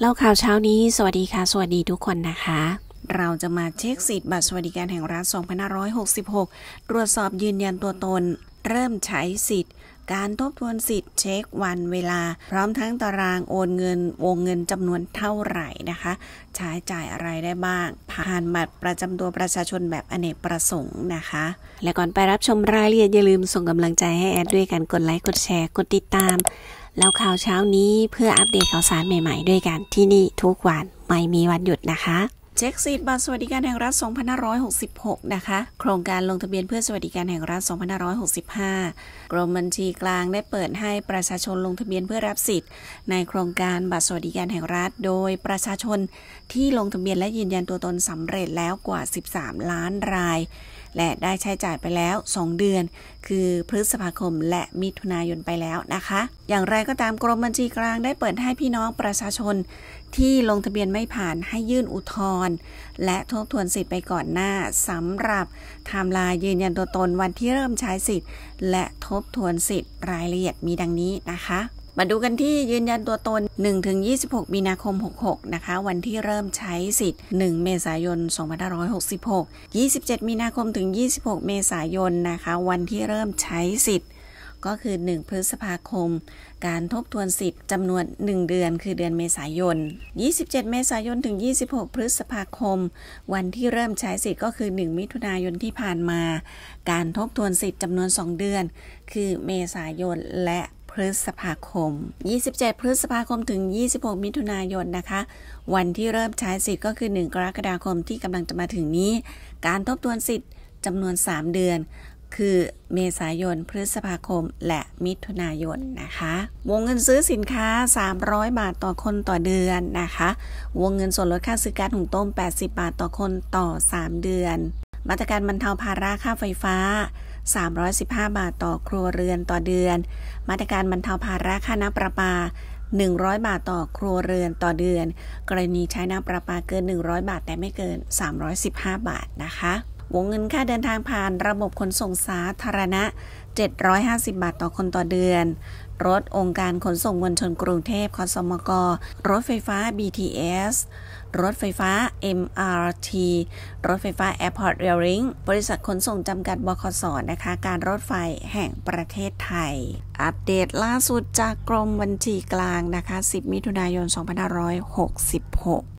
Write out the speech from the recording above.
เล่าข่าวเช้านี้สวัสดีค่ะ สวัสดีทุกคนนะคะ เราจะมาเช็คสิทธิ์บัตรสวัสดิการแห่งรัฐ 2566 ตรวจสอบยืนยันตัวตนเริ่มใช้สิทธิ์ การทบทวนสิทธิ์เช็ควันเวลา พร้อมทั้งตารางโอนเงินวงเงินจำนวนเท่าไหร่นะคะ ใช้จ่ายอะไรได้บ้างผ่านบัตรประจำตัวประชาชนแบบอเนกประสงค์นะคะ และก่อนไปรับชมรายละเอียดอย่าลืม ส่งกำลังใจให้แอดด้วยกันกดไลค์กดแชร์กดติดตามแล้วข่าวเช้านี้เพื่ออัปเดตข่าวสารใหม่ ๆ ด้วยกันที่นี่ทุกวันไม่มีวันหยุดนะคะเช็คสิทธิ์บัตรสวัสดิการแห่งรัฐ 2566 นะคะ โครงการลงทะเบียนเพื่อสวัสดิการแห่งรัฐ 2565 กรมบัญชีกลางได้เปิดให้ประชาชนลงทะเบียนเพื่อรับสิทธิ์ในโครงการบัตรสวัสดิการแห่งรัฐ โดยประชาชนที่ลงทะเบียนและยืนยันตัวตนสำเร็จแล้วกว่า 13 ล้านรายและได้ใช้จ่ายไปแล้ว 2 เดือน คือพฤษภาคมและมิถุนายนไปแล้วนะคะ อย่างไรก็ตามกรมบัญชีกลางได้เปิดให้พี่น้องประชาชน ที่ลงทะเบียนไม่ผ่านให้ยื่นอุทธรณ์และทบทวนสิทธิ์ไปก่อนหน้าสำหรับไทม์ไลน์ยืนยันตัวตนวันที่เริ่มใช้สิทธิ์ และทบทวนสิทธิ์รายละเอียดมีดังนี้นะคะมาดูกันที่ยืนยันตัวตน 1-26 มีนาคม 66 นะคะ วันที่เริ่มใช้สิทธิ์ 1 เมษายน 2566 27 มีนาคม ถึง 26 เมษายน นะคะ วันที่เริ่มใช้สิทธิ์ก็คือ 1 พฤษภาคม การทบทวนสิทธิ์จำนวน 1 เดือนคือเดือนเมษายน 27 เมษายน ถึง 26 พฤษภาคม วันที่เริ่มใช้สิทธิ์ ก็คือ 1 มิถุนายนที่ผ่านมา การทบทวนสิทธิ์จำนวน 2 เดือนคือเมษายนและพฤษภาคม 27 พฤษภาคมถึง 26 มิถุนายนนะคะ วันที่เริ่มใช้สิทธิ์ก็คือ 1 กรกฎาคมที่กำลังจะมาถึงนี้ การทบทวนสิทธิ์จำนวน 3 เดือน คือเมษายน พฤษภาคมและมิถุนายนนะคะ วงเงินซื้อสินค้า 300 บาทต่อคนต่อเดือนนะคะ วงเงินส่วนลดค่าซื้อการหุงต้ม80 บาทต่อคนต่อ 3 เดือนมาตรการบรรเทาภาระค่าไฟฟ้า 315 บาทต่อครัวเรือนต่อเดือน มาตรการบรรเทาภาระค่าน้ำประปา 100 บาทต่อครัวเรือนต่อเดือน กรณีใช้น้ำประปาเกิน 100 บาทแต่ไม่เกิน 315 บาทนะคะ วงเงินค่าเดินทางผ่านระบบขนส่งสาธารณะ 750 บาทต่อคนต่อเดือนรถองค์การขนส่งมวลชนกรุงเทพคสมก รถไฟฟ้า BTS รถไฟฟ้า MRT รถไฟฟ้า Airport Rail Link บริษัทขนส่งจำกัดบคสนะคะ การรถไฟแห่งประเทศไทย อัปเดตล่าสุดจากกรมบัญชีกลางนะคะ 10 มิถุนายน 2566